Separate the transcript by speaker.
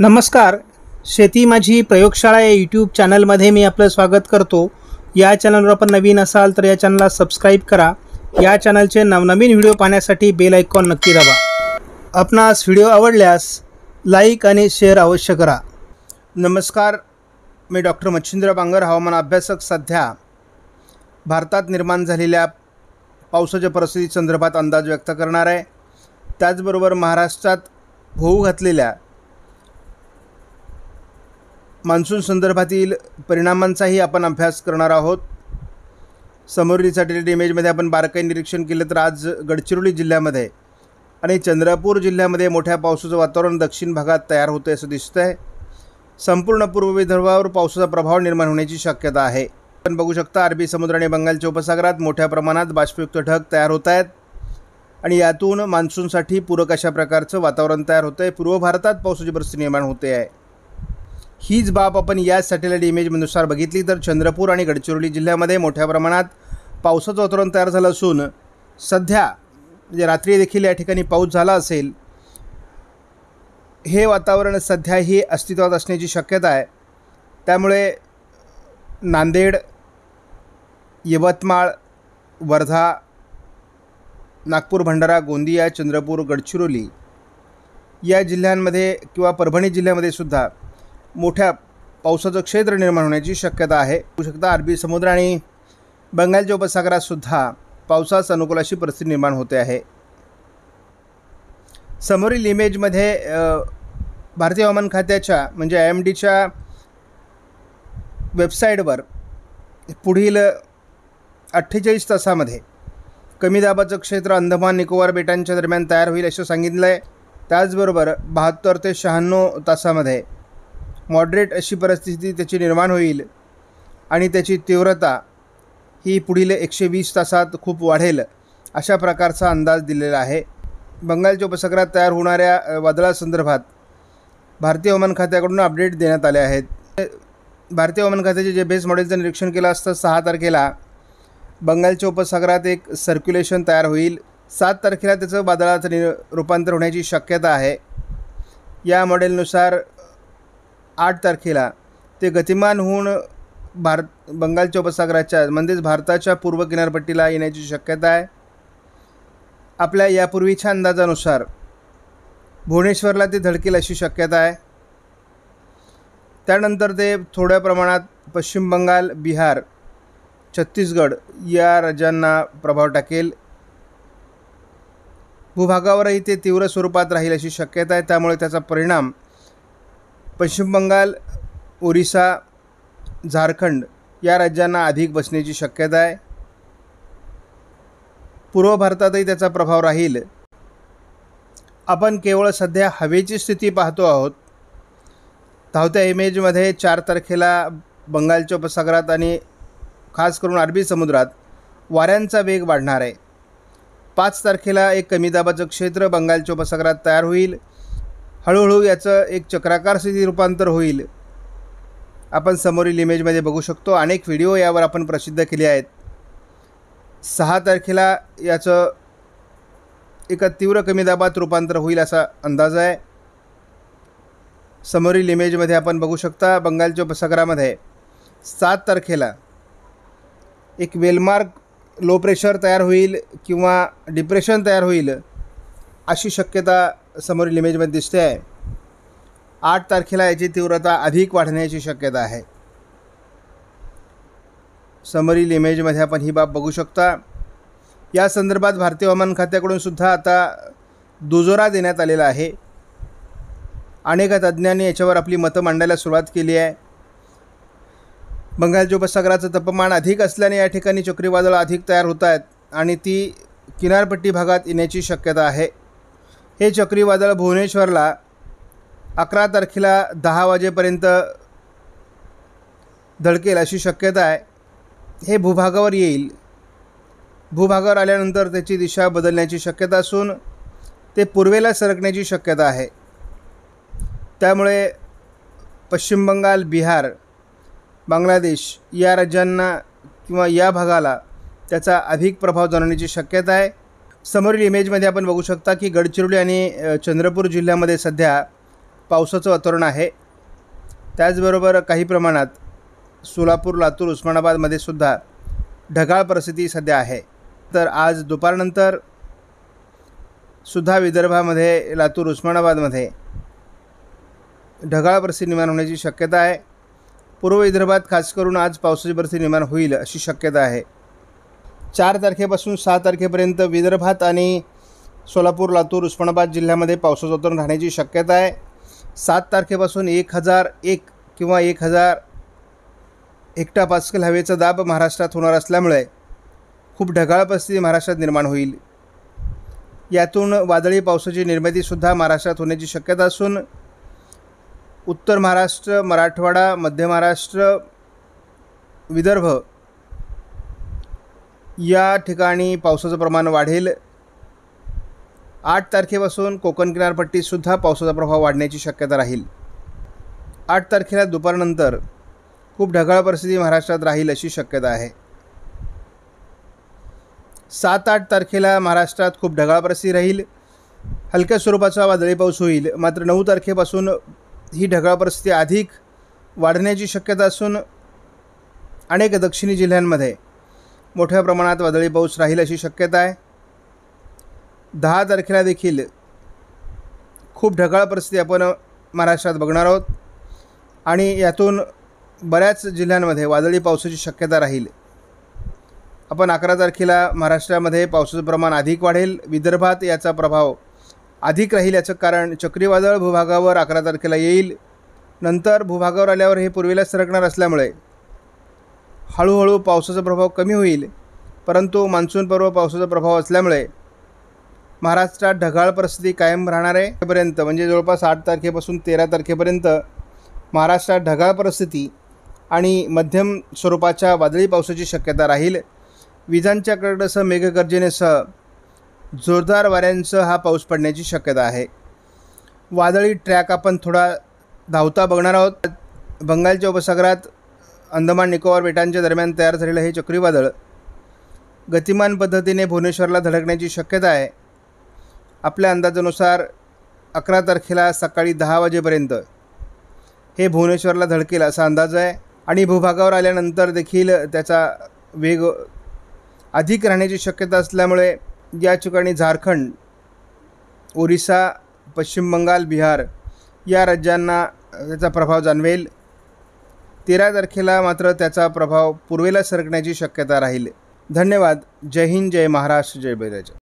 Speaker 1: नमस्कार शेती माझी प्रयोगशाळा या यूट्यूब चॅनलमध्ये मी आपलं स्वागत करतो या चॅनलवर आपण नवीन असाल तर या चॅनलला सबस्क्राईब करा या चॅनलचे नवनवीन व्हिडिओ पाहण्यासाठी बेल आयकॉन नक्की दाबा आपणास व्हिडिओ आवडल्यास लाईक आणि शेअर अवश्य करा नमस्कार मी डॉक्टर मच्छिंद्र बांगर हवामान अभ्यासक सध्या भारतात निर्माण झालेल्या पावसाच्या परिस्थिती संदर्भात अंदाज व्यक्त करणार आहे त्याचबरोबर महाराष्ट्रात होऊ घातलेल्या मान्सून संदर्भातील परिणामांचाही आपण अभ्यास करणार आहोत समोरील सॅटेलाईट इमेजमध्ये आपण बारकाई निरीक्षण केलं तर आज गडचिरोली जिल्ह्यामध्ये आणि चंद्रपूर जिल्ह्यामध्ये मोठ्या पावसाचं वातावरण दक्षिण भागात तयार होतं असं दिसतं आहे संपूर्ण पूर्व विदर्भावर पावसाचा प्रभाव निर्माण होण्याची शक्यता आहे आपण बघू शकता अरबी समुद्र आणि बंगालच्या उपसागरात मोठ्या प्रमाणात बाष्पयुक्त ढग तयार होत आहेत आणि यातून मान्सूनसाठी पूरक अशा प्रकारचं वातावरण तयार होतं आहे पूर्व भारतात पावसाची परिस्थिती निर्माण होते आहे हीच बाब आपण या सॅटेलाईट इमेजनुसार बघितली तर चंद्रपूर आणि गडचिरोली जिल्ह्यामध्ये मोठ्या प्रमाणात पावसाचं वातावरण तयार झालं असून सध्या म्हणजे रात्री देखील या ठिकाणी पाऊस झाला असेल हे वातावरण सध्याही अस्तित्वात असण्याची शक्यता आहे त्यामुळे नांदेड यवतमाळ वर्धा नागपूर भंडारा गोंदिया चंद्रपूर गडचिरोली या जिल्ह्यांमध्ये किंवा परभणी जिल्ह्यामध्ये सुद्धा मोठ्या पावसाचं क्षेत्र निर्माण होण्याची शक्यता आहे होऊ शकता अरबी समुद्र आणि बंगालच्या उपसागरात सुद्धा पावसास अनुकूल अशी परिस्थिती निर्माण होते आहे समोरील इमेजमध्ये भारतीय हवामान खात्याच्या म्हणजे आय एम डीच्या वेबसाईटवर पुढील अठ्ठेचाळीस तासामध्ये कमी दाबाचं क्षेत्र अंदमान निकोबार बेटांच्या दरम्यान तयार होईल असं सांगितलं आहे त्याचबरोबर बहात्तर ते शहाण्णव तासामध्ये मॉडरेट अशी परिस्थिती त्याची निर्माण होईल आणि त्याची तीव्रता ही पुढील एकशे वीस तासात खूप वाढेल अशा प्रकारचा अंदाज दिलेला आहे बंगालच्या उपसागरात तयार होणाऱ्या वादळासंदर्भात भारतीय हवामान खात्याकडून अपडेट देण्यात आले आहेत भारतीय हवामान खात्याचे जे बेस मॉडेलचं निरीक्षण केलं असतं सहा तारखेला बंगालच्या उपसागरात एक सर्क्युलेशन तयार होईल सात तारखेला त्याचं वादळात नि रूपांतर होण्याची शक्यता आहे या मॉडेलनुसार आठ तारखेला ते गतिमान होऊन भारत बंगालच्या उपसागराच्या म्हणजेच भारताच्या पूर्व किनारपट्टीला येण्याची शक्यता आहे आपल्या यापूर्वीच्या अंदाजानुसार भुवनेश्वरला ते धडकेल अशी शक्यता आहे त्यानंतर ते थोड्या प्रमाणात पश्चिम बंगाल बिहार छत्तीसगड या राज्यांना प्रभाव टाकेल भूभागावरही ते तीव्र स्वरूपात राहील अशी शक्यता आहे त्यामुळे त्याचा परिणाम पश्चिम बंगाल ओरिसा झारखंड या राज्यांना अधिक बसण्याची शक्यता आहे पूर्व भारतातही त्याचा प्रभाव राहील आपण केवळ सध्या हवेची स्थिती पाहतो आहोत धावत्या इमेजमध्ये चार तारखेला बंगालच्या उपसागरात आणि खास करून अरबी समुद्रात वाऱ्यांचा वेग वाढणार आहे पाच तारखेला एक कमी दाबाचं क्षेत्र बंगालच्या उपसागरात तयार होईल हळूहळू याचं एक चक्राकार स्थिती रूपांतर होईल आपण समोरील इमेजमध्ये बघू शकतो अनेक व्हिडिओ यावर आपण प्रसिद्ध केले आहेत सहा तारखेला याचं एका तीव्र कमी दाबात रूपांतर होईल असा अंदाज आहे समोरील इमेजमध्ये आपण बघू शकता बंगालच्या उपसागरामध्ये सात तारखेला एक वेलमार्क लो प्रेशर तयार होईल किंवा डिप्रेशन तयार होईल अशी शक्यता समोरील इमेजमध्ये दिसते आहे आठ तारखेला याची तीव्रता अधिक वाढण्याची शक्यता आहे समोरील इमेजमध्ये आपण ही बाब बघू शकता या संदर्भात भारतीय हवामान खात्याकडून सुद्धा आता दुजोरा देण्यात आलेला आहे अनेक तज्ज्ञांनी याच्यावर आपली मतं मांडायला सुरुवात केली आहे बंगालच्या उपसागराचं तापमान अधिक असल्याने या ठिकाणी चक्रीवादळं अधिक तयार होत आहेत आणि ती किनारपट्टी भागात येण्याची शक्यता आहे हे चक्रीवादळ भुवनेश्वरला अकरा तारखेला दहा वाजेपर्यंत धडकेल अशी शक्यता आहे हे भूभागावर येईल भूभागावर आल्यानंतर त्याची दिशा बदलण्याची शक्यता असून ते पूर्वेला सरकण्याची शक्यता आहे त्यामुळे पश्चिम बंगाल बिहार बांगलादेश या राज्यांना किंवा या भागाला त्याचा अधिक प्रभाव जाणवण्याची शक्यता आहे समोरील इमेजमध्ये आपण बघू शकता की गडचिरोली आणि चंद्रपूर जिल्ह्यामध्ये सध्या पावसाचं वातावरण आहे त्याचबरोबर काही प्रमाणात सोलापूर लातूर उस्मानाबादमध्ये सुद्धा ढगाळ परिस्थिती सध्या आहे तर आज दुपारनंतर सुद्धा विदर्भामध्ये लातूर उस्मानाबादमध्ये ढगाळ परिस्थिती निर्माण होण्याची शक्यता आहे पूर्व विदर्भात खास करून आज पावसाची परिस्थिती निर्माण होईल अशी शक्यता आहे चार तारखेपासून सहा तारखेपर्यंत विदर्भात आणि सोलापूर लातूर उस्मानाबाद जिल्ह्यामध्ये पावसाचं वातावरण राहण्याची शक्यता आहे सात तारखेपासून एक हजार एक किंवा एक हजार एकटा पास्कल हवेचा दाब महाराष्ट्रात होणार असल्यामुळे खूप ढगाळ परिस्थिती महाराष्ट्रात निर्माण होईल यातून वादळी पावसाची निर्मितीसुद्धा महाराष्ट्रात होण्याची शक्यता असून उत्तर महाराष्ट्र मराठवाडा मध्य महाराष्ट्र विदर्भ या ठिकाणी पावसाचं प्रमाण वाढेल आठ तारखेपासून कोकण किनारपट्टीतसुद्धा पावसाचा प्रभाव वाढण्याची शक्यता राहील आठ तारखेला दुपारनंतर खूप ढगाळ परिस्थिती महाराष्ट्रात राहील अशी शक्यता आहे सात आठ तारखेला महाराष्ट्रात खूप ढगाळ परिस्थिती राहील हलक्या स्वरूपाचा वादळी पाऊस होईल मात्र नऊ तारखेपासून ही ढगाळ परिस्थिती अधिक वाढण्याची शक्यता असून अनेक दक्षिणी जिल्ह्यांमध्ये मोठ्या प्रमाणात वादळी पाऊस राहील अशी शक्यता आहे दहा तारखेला देखील खूप ढगाळ परिस्थिती आपण महाराष्ट्रात बघणार आहोत आणि यातून बऱ्याच जिल्ह्यांमध्ये वादळी पावसाची शक्यता राहील आपण अकरा तारखेला महाराष्ट्रामध्ये पावसाचं प्रमाण अधिक वाढेल विदर्भात याचा प्रभाव अधिक राहील याचं कारण चक्रीवादळ भूभागावर अकरा तारखेला येईल नंतर भूभागावर आल्यावर हे पूर्वेला सरकणार असल्यामुळे हळूहळू पावसाचा प्रभाव कमी होईल परंतु मान्सूनपर्व पावसाचा प्रभाव असल्यामुळे महाराष्ट्रात ढगाळ परिस्थिती कायम राहणार आहे म्हणजे जवळपास आठ तारखेपासून तेरा तारखेपर्यंत महाराष्ट्रात ढगाळ परिस्थिती आणि मध्यम स्वरूपाच्या वादळी पावसाची शक्यता राहील विजांच्या कडकडसह मेघगर्जनेसह जोरदार वाऱ्यांसह हा पाऊस पडण्याची शक्यता आहे वादळी ट्रॅक आपण थोडा धावता बघणार आहोत बंगालच्या उपसागरात अंदमान निकोबार बेटांच्या दरम्यान तयार झालेलं हे चक्रीवादळ गतिमान पद्धतीने भुवनेश्वरला धडकण्याची शक्यता आहे आपल्या अंदाजानुसार अकरा तारखेला सकाळी दहा वाजेपर्यंत हे भुवनेश्वरला धडकेल असा अंदाज आहे आणि भूभागावर आल्यानंतर देखील त्याचा वेग अधिक राहण्याची शक्यता असल्यामुळे या ठिकाणी झारखंड ओरिसा पश्चिम बंगाल बिहार या राज्यांना त्याचा प्रभाव जाणवेल तेरा तारखेला मात्र त्याचा प्रभाव पूर्वेला सरकण्याची शक्यता राहील धन्यवाद जय हिंद जय महाराष्ट्र जय बैराजा